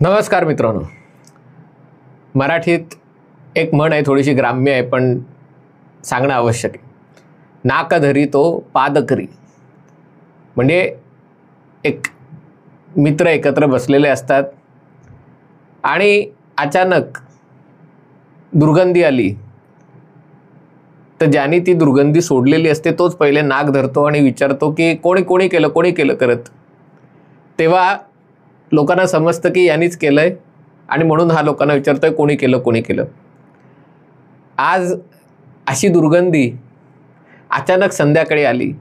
नमस्कार मित्रांनो मराठीत एक म्हण आहे थोडीशी ग्राम्य आहे पण सांगणं आवश्यक आहे नाक धरी तो पाद करी म्हणजे एक मित्र एकत्र बसलेले असतात आणि अचानक दुर्गंधी आली तर ज्याने ती दुर्गंधी सोडलेली असते तोच पहिले नाक धरतो आणि विचारतो की कोणी कोणी केलं कोणी केलं करत तेव्हा लोकांना समजतं की यांनीच केलं आहे आणि म्हणून हा लोकांना विचारतोय कोणी केलं कोणी केलं आज अशी दुर्गंधी अचानक संध्याकाळी आली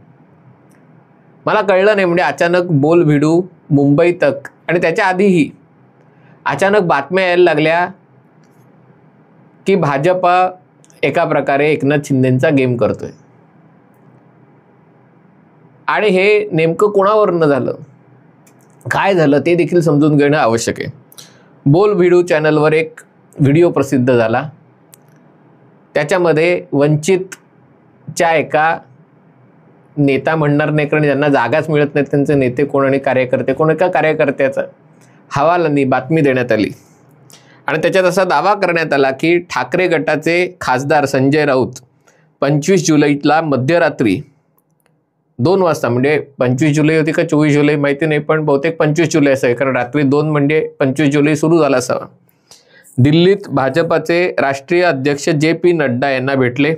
मला कळलं नाही म्हणजे अचानक बोल भिडू मुंबई तक आणि त्याच्या आधीही अचानक बातम्या यायला लागल्या की भाजपा एका प्रकारे एकनाथ शिंदेंचा गेम करतोय आणि हे नेमकं कोणावरनं झालं काय झालं ते देखील समजून घेणं आवश्यक आहे बोल व्हिडिओ चॅनलवर एक व्हिडिओ प्रसिद्ध झाला त्याच्यामध्ये वंचितच्या एका नेता म्हणणार नाही कारण ज्यांना जागाच मिळत नाही त्यांचे नेते कोण आणि कार्यकर्ते कोण एका कार्यकर्त्याचा हवालांनी बातमी देण्यात आली आणि त्याच्यात असा दावा करण्यात आला की ठाकरे गटाचे खासदार संजय राऊत पंचवीस जुलैला मध्यरात्री दोन वाजता म्हणजे पंचवीस जुलै होती का चोवीस जुलै माहिती नाही पण बहुतेक पंचवीस जुलै असावे कारण रात्री दोन म्हणजे पंचवीस जुलै सुरू झाला असावा दिल्लीत भाजपाचे राष्ट्रीय अध्यक्ष जे पी नड्डा यांना भेटले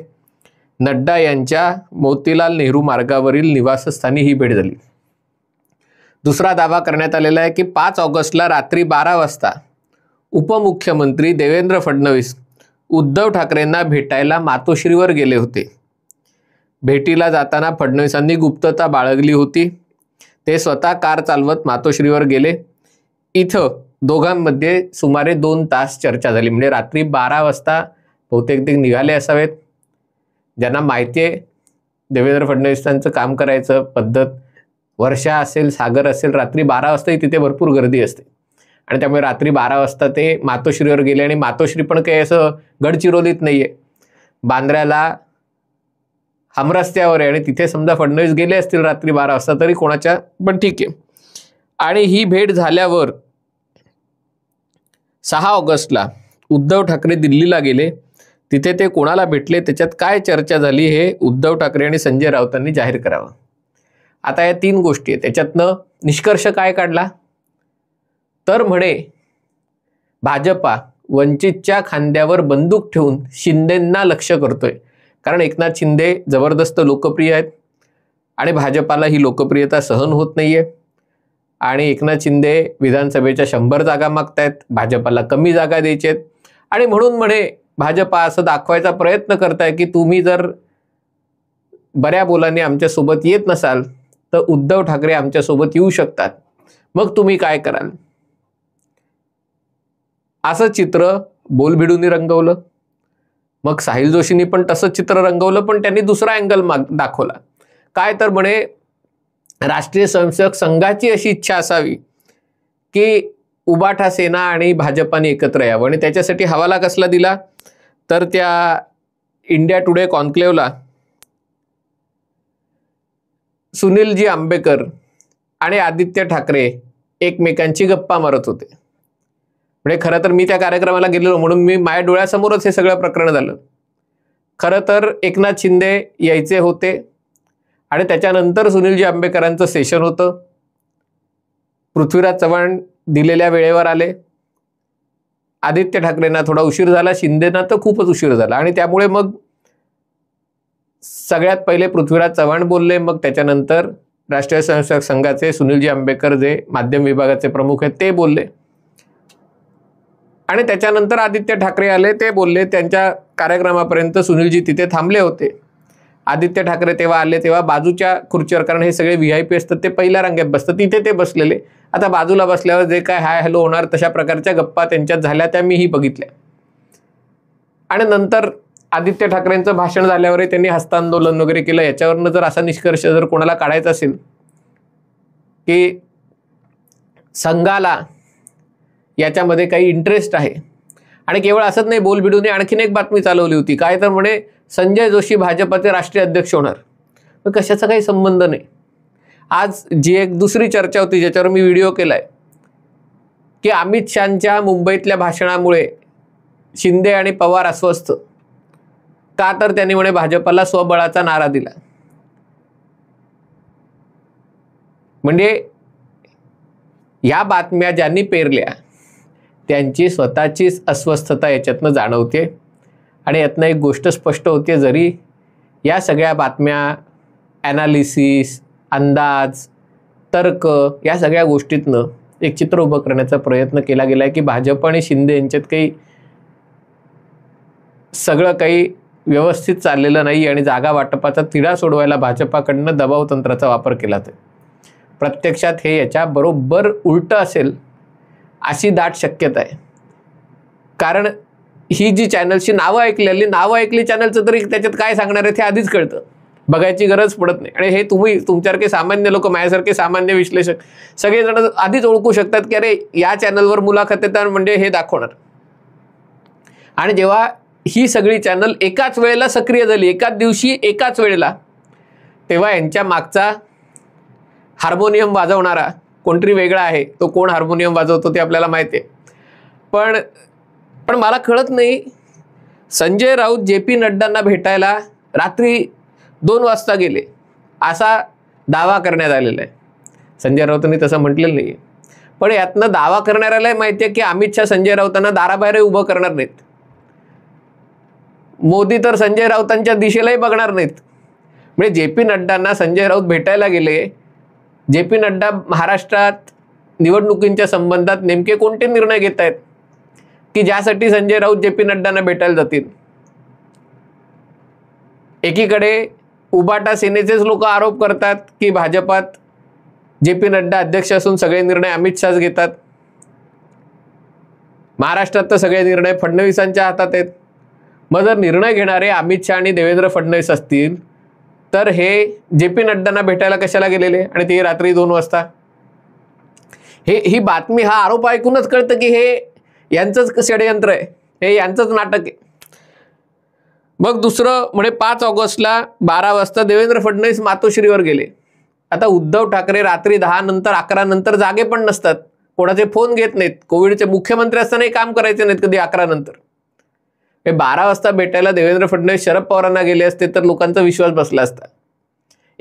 नड्डा यांच्या मोतीलाल नेहरू मार्गावरील निवासस्थानी ही भेट झाली दुसरा दावा करण्यात आलेला आहे की पाच ऑगस्टला रात्री बारा वाजता उपमुख्यमंत्री देवेंद्र फडणवीस उद्धव ठाकरेंना भेटायला मातोश्रीवर गेले होते भेटीला जाताना फडणवीसांनी गुप्तता बाळगली होती ते स्वतः कार चालवत मातोश्रीवर गेले इथं दोघांमध्ये सुमारे दोन तास चर्चा झाली म्हणजे रात्री बारा वाजता बहुतेक ते निघाले असावेत ज्यांना माहिती आहे देवेंद्र फडणवीसांचं काम करायचं पद्धत वर्षा असेल सागर असेल रात्री बारा वाजताही तिथे भरपूर गर्दी असते आणि त्यामुळे रात्री बारा वाजता ते मातोश्रीवर गेले आणि मातोश्री पण काही असं गडचिरोलीत नाहीये आहे बांद्र्याला हमरस्त्यावर आहे आणि तिथे समजा फडणवीस गेले असतील रात्री बारा वाजता तरी कोणाच्या पण ठीक आहे आणि ही भेट झाल्यावर सहा ऑगस्टला उद्धव ठाकरे दिल्लीला गेले तिथे ते कोणाला भेटले त्याच्यात काय चर्चा झाली हे उद्धव ठाकरे आणि संजय राऊतांनी जाहीर करावं आता या तीन गोष्टी आहेत त्याच्यातनं निष्कर्ष काय काढला तर म्हणे भाजपा वंचितच्या खांद्यावर बंदूक ठेवून शिंदेंना लक्ष्य करतोय कारण एकनाथ शिंदे जबरदस्त लोकप्रिय आहेत आणि भाजपाला ही लोकप्रियता सहन होत नाहीये आणि एकनाथ शिंदे विधानसभेच्या शंभर जागा मागतायत भाजपाला कमी जागा द्यायचेत आणि म्हणून म्हणे भाजपा असं दाखवायचा प्रयत्न करताय की तुम्ही जर बऱ्या बोलाने आमच्यासोबत येत नसाल तर उद्धव ठाकरे आमच्यासोबत येऊ शकतात मग तुम्ही काय कराल असं चित्र बोलबिडूनी रंगवलं मग साहिल जोशींनी पण तसंच चित्र रंगवलं पण त्यांनी दुसरा अँगल माग दाखवला काय तर म्हणे राष्ट्रीय स्वयंसेवक संघाची अशी इच्छा असावी की उबाठा सेना आणि भाजपाने एकत्र यावं आणि त्याच्यासाठी हवाला कसला दिला तर त्या इंडिया टुडे कॉन्क्लेवला सुनीलजी आंबेकर आणि आदित्य ठाकरे एकमेकांची गप्पा मारत होते म्हणजे खरं तर मी त्या कार्यक्रमाला गेलेलो म्हणून मी माझ्या डोळ्यासमोरच हे सगळं प्रकरण झालं खरं तर एकनाथ शिंदे यायचे होते आणि त्याच्यानंतर सुनीलजी आंबेकरांचं सेशन होतं पृथ्वीराज चव्हाण दिलेल्या वेळेवर आले आदित्य ठाकरेंना थोडा उशीर झाला शिंदेना तर खूपच उशीर झाला आणि त्यामुळे मग सगळ्यात पहिले पृथ्वीराज चव्हाण बोलले मग त्याच्यानंतर राष्ट्रीय स्वयंसेवक संघाचे सुनीलजी आंबेकर जे माध्यम विभागाचे प्रमुख आहेत ते बोलले आणि त्याच्यानंतर आदित्य ठाकरे आले ते बोलले त्यांच्या कार्यक्रमापर्यंत सुनीलजी तिथे थांबले होते आदित्य ठाकरे तेव्हा आले तेव्हा बाजूच्या खुर्चीवर कारण हे सगळे व्ही आय पी असतात ते पहिल्या रांगेत बसतं तिथे ते बसलेले आता बाजूला बसल्यावर जे काय हाय हॅलो होणार तशा प्रकारच्या गप्पा त्यांच्यात झाल्या त्या मीही बघितल्या आणि नंतर आदित्य ठाकरेंचं भाषण झाल्यावरही त्यांनी हस्तांदोलन वगैरे केलं याच्यावरनं जर असा निष्कर्ष जर कोणाला काढायचा असेल की संघाला याच्यामध्ये काही इंटरेस्ट आहे आणि केवळ असंच नाही बोलबिडूने आणखीन एक बातमी चालवली होती काय तर म्हणे संजय जोशी भाजपाचे राष्ट्रीय अध्यक्ष होणार मग कशाचा काही संबंध नाही आज जी एक दुसरी चर्चा होती ज्याच्यावर मी व्हिडिओ केला आहे की अमित शहाच्या मुंबईतल्या भाषणामुळे शिंदे आणि पवार अस्वस्थ का तर त्यांनी म्हणे भाजपाला स्वबळाचा नारा दिला म्हणजे या बातम्या ज्यांनी पेरल्या त्यांची स्वतःचीच अस्वस्थता याच्यातनं जाणवते आणि यातनं एक गोष्ट स्पष्ट होते जरी या सगळ्या बातम्या ॲनालिसिस अंदाज तर्क या सगळ्या गोष्टीतनं एक चित्र उभं करण्याचा प्रयत्न केला गेला आहे की भाजप आणि शिंदे यांच्यात काही सगळं काही व्यवस्थित चाललेलं नाही आणि जागा वाटपाचा तिढा सोडवायला भाजपाकडनं दबावतंत्राचा वापर केला तर प्रत्यक्षात हे याच्या बरोबर उलटं असेल अशी दाट शक्यता आहे कारण ही जी चॅनलची नावं ऐकलेली नावं ऐकली चॅनलचं तरी त्याच्यात काय सांगणार आहे ते आधीच कळतं बघायची गरज पडत नाही आणि हे तुम्ही तुमच्यासारखे सामान्य लोक माझ्यासारखे सामान्य विश्लेषक सगळेजण आधीच ओळखू शकतात की अरे या चॅनलवर मुलाखत येतात म्हणजे हे दाखवणार आणि जेव्हा ही सगळी चॅनल एकाच वेळेला सक्रिय झाली एकाच दिवशी एकाच वेळेला तेव्हा यांच्या मागचा हार्मोनियम वाजवणारा कोणतरी वेगळा आहे तो कोण हार्मोनियम वाजवतो ते आपल्याला माहिती आहे पण पण मला कळत नाही संजय राऊत जे पी नड्डांना भेटायला रात्री दोन वाजता गेले असा दावा करण्यात आलेला आहे संजय राऊतांनी तसं म्हटलेलं नाही पण यातनं दावा करणाऱ्यालाही माहिती आहे की अमित शहा संजय राऊतांना दाराबाहेरही उभं करणार नाहीत मोदी तर संजय राऊतांच्या दिशेलाही बघणार नाहीत म्हणजे जे पी नड्डांना संजय राऊत भेटायला गेले जे पी नड्डा महाराष्ट्रात निवडणुकींच्या संबंधात नेमके कोणते निर्णय घेत आहेत की ज्यासाठी संजय राऊत जे पी नड्डांना भेटायला जातील एकीकडे उबाटा सेनेचेच लोक आरोप करतात की भाजपात जे पी नड्डा अध्यक्ष असून सगळे निर्णय अमित शहाच घेतात महाराष्ट्रात तर सगळे निर्णय फडणवीसांच्या हातात आहेत मग जर निर्णय घेणारे अमित शहा आणि देवेंद्र फडणवीस असतील तर हे जे पी नड्डांना भेटायला कशाला गेलेले आणि ते रात्री दोन वाजता हे ही बातमी हा आरोप ऐकूनच कळतं की हे यांचंच षडयंत्र आहे हे यांचंच नाटक आहे मग दुसरं म्हणजे पाच ऑगस्टला बारा वाजता देवेंद्र फडणवीस मातोश्रीवर गेले आता उद्धव ठाकरे रात्री दहा नंतर अकरा नंतर जागे पण नसतात कोणाचे फोन घेत नाहीत कोविडचे मुख्यमंत्री असतानाही काम करायचे नाहीत कधी अकरा नंतर हे बारा वाजता भेटायला देवेंद्र फडणवीस शरद पवारांना गेले असते तर लोकांचा विश्वास बसला असता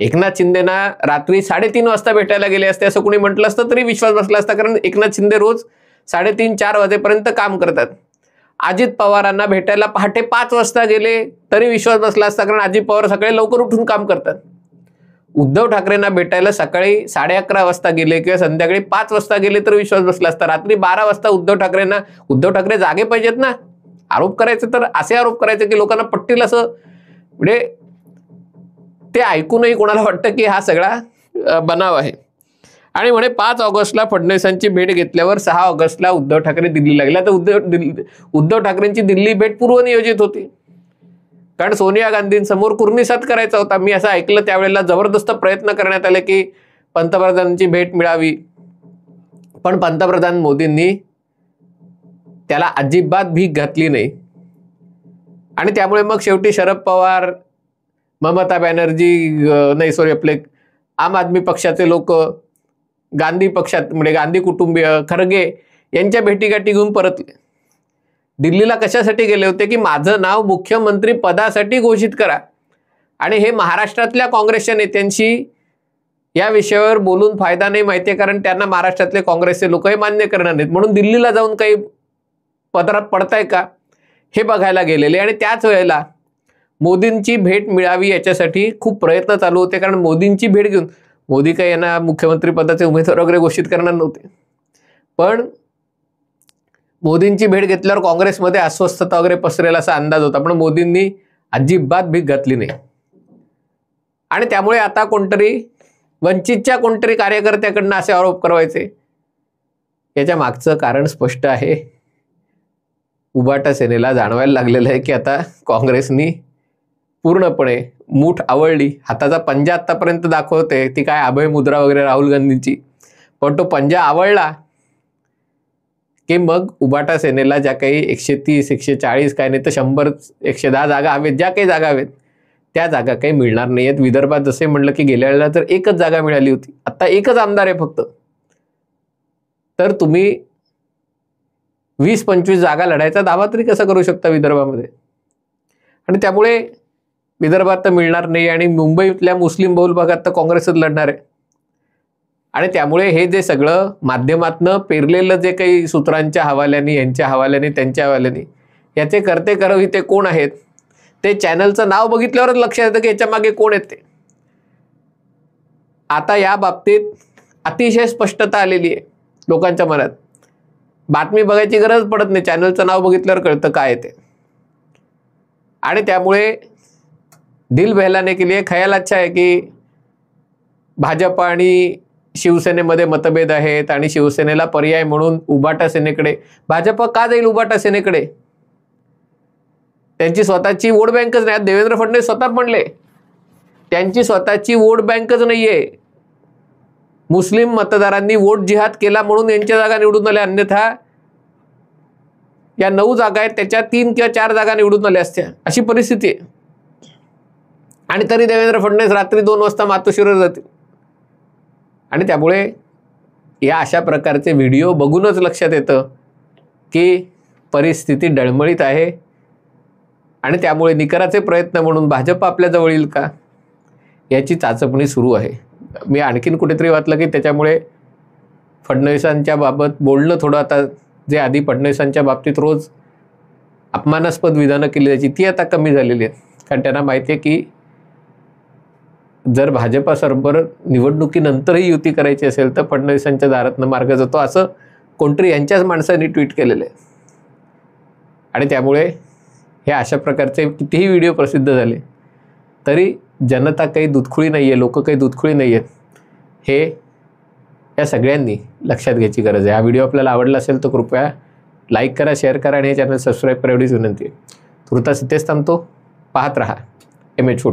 एकनाथ शिंदेना रात्री साडेतीन वाजता भेटायला गेले असते असं कोणी म्हटलं असतं तरी विश्वास बसला असता कारण एकनाथ शिंदे रोज साडेतीन चार वाजेपर्यंत काम करतात अजित पवारांना भेटायला पहाटे पाच वाजता गेले तरी विश्वास बसला असता कारण अजित पवार सकाळी लवकर उठून काम करतात उद्धव ठाकरेंना भेटायला सकाळी साडे अकरा वाजता गेले किंवा संध्याकाळी पाच वाजता गेले तर विश्वास बसला असता रात्री बारा वाजता उद्धव ठाकरेंना उद्धव ठाकरे जागे पाहिजेत ना आरोप करायचं तर असे आरोप करायचे की लोकांना पटतील असं म्हणजे ते ऐकूनही कोणाला वाटतं की हा सगळा बनाव आहे आणि म्हणे पाच ऑगस्टला फडणवीसांची भेट घेतल्यावर सहा ऑगस्टला उद्धव ठाकरे दिल्ली लागल्या तर उद्धव उद्धव ठाकरेंची दिल्ली भेट पूर्वनियोजित होती कारण सोनिया गांधींसमोर कुर्निसात करायचा होता मी असं ऐकलं त्यावेळेला जबरदस्त प्रयत्न करण्यात आले की पंतप्रधानांची भेट मिळावी पण पंतप्रधान मोदींनी त्याला अजिबात भीक घातली नाही आणि त्यामुळे मग शेवटी शरद पवार ममता बॅनर्जी नाही सॉरी आपले आम आदमी पक्षाचे लोक गांधी पक्षात म्हणजे गांधी कुटुंबीय खरगे यांच्या भेटीगाठी घेऊन परतले दिल्लीला कशासाठी गेले होते की माझं नाव मुख्यमंत्री पदासाठी घोषित करा आणि हे महाराष्ट्रातल्या काँग्रेसच्या नेत्यांशी या विषयावर बोलून फायदा नाही माहिती आहे कारण त्यांना महाराष्ट्रातले काँग्रेसचे लोक हे मान्य करणार नाहीत म्हणून दिल्लीला जाऊन काही पदरात पडताय का हे बघायला गेलेले आणि त्याच वेळेला मोदींची भेट मिळावी याच्यासाठी खूप प्रयत्न चालू होते कारण मोदींची भेट घेऊन मोदी काही यांना मुख्यमंत्री पदाचे उमेदवार वगैरे घोषित करणार नव्हते पण मोदींची भेट घेतल्यावर काँग्रेसमध्ये अस्वस्थता वगैरे पसरेल असा अंदाज होता पण मोदींनी अजिबात भीक घातली नाही आणि त्यामुळे आता कोणतरी वंचितच्या कोणतरी कार्यकर्त्याकडनं असे आरोप करायचे याच्या मागचं कारण स्पष्ट आहे उबाटा सेनेला जाणवायला लागलेलं आहे की आता काँग्रेसनी पूर्णपणे मूठ आवडली हाताचा पंजा आत्तापर्यंत दाखवते ती काय अभय मुद्रा वगैरे राहुल गांधींची पण तो पंजा आवडला की मग उबाटा सेनेला ज्या काही एकशे तीस एकशे चाळीस काय नाही तर शंभर एकशे दहा जागा हवेत ज्या काही जागा हवेत त्या जागा काही मिळणार नाही आहेत विदर्भात जसे म्हटलं की गेल्या वेळेला तर एकच जागा मिळाली होती आत्ता एकच आमदार आहे फक्त तर तुम्ही वीस पंचवीस जागा लढायचा दावा तरी कसा करू शकता विदर्भामध्ये आणि त्यामुळे विदर्भात तर मिळणार नाही आणि मुंबईतल्या मुस्लिम बहुल भागात तर काँग्रेसच लढणार आहे आणि त्यामुळे हे जे सगळं माध्यमातनं पेरलेलं जे काही सूत्रांच्या हवाल्याने यांच्या हवाल्याने त्यांच्या हवाल्याने याचे करते करवी ते कोण आहेत ते चॅनलचं नाव बघितल्यावरच लक्षात येतं की याच्या मागे कोण आहेत ते आता या बाबतीत अतिशय स्पष्टता आलेली आहे लोकांच्या मनात बातमी बघायची गरज पडत नाही चॅनलचं नाव बघितल्यावर कळतं काय ते आणि त्यामुळे दिल बहलाने के लिए ख्याल अच्छा आहे की भाजप आणि शिवसेनेमध्ये मतभेद आहेत आणि शिवसेनेला पर्याय म्हणून उबाटा सेनेकडे भाजप का जाईल उबाटा सेनेकडे त्यांची स्वतःची वोट बँकच नाही देवेंद्र फडणवीस स्वतः म्हणले त्यांची स्वतःची वोट बँकच नाहीये मुस्लिम मतदारांनी वोट जिहाद केला म्हणून यांच्या जागा निवडून आल्या अन्यथा या नऊ जागा आहेत त्याच्या तीन किंवा चार जागा निवडून आल्या असत्या अशी परिस्थिती आहे आणि तरी देवेंद्र फडणवीस रात्री दोन वाजता मातोश्रीवर जातील आणि त्यामुळे या अशा प्रकारचे व्हिडिओ बघूनच लक्षात येतं की परिस्थिती डळमळीत आहे आणि त्यामुळे निकराचे प्रयत्न म्हणून भाजप आपल्याजवळ येईल का याची चाचपणी सुरू आहे मी आणखीन कुठेतरी वाचलं की त्याच्यामुळे फडणवीसांच्या बाबत बोलणं थोडं आता जे आधी फडणवीसांच्या बाबतीत रोज अपमानास्पद विधानं केली जायची ती आता कमी झालेली आहेत कारण त्यांना माहिती आहे की जर भाजपा सरोबर निवडणुकीनंतरही युती करायची असेल तर फडणवीसांच्या दारातनं मार्ग जातो असं कोणतरी यांच्याच माणसांनी ट्विट केलेलं आहे आणि त्यामुळे हे अशा प्रकारचे कितीही व्हिडिओ प्रसिद्ध झाले तरी जनता काही दुधखुळी नाही आहे लोक काही दुधखुळी नाही आहेत हे या सगळ्यांनी लक्षात घ्यायची गरज आहे हा व्हिडिओ आपल्याला आवडला असेल तर कृपया लाईक करा शेअर करा आणि हे चॅनल सबस्क्राईब करा एवढीच विनंती आहे तुर्तास इथेच थांबतो पाहत रहा एम एच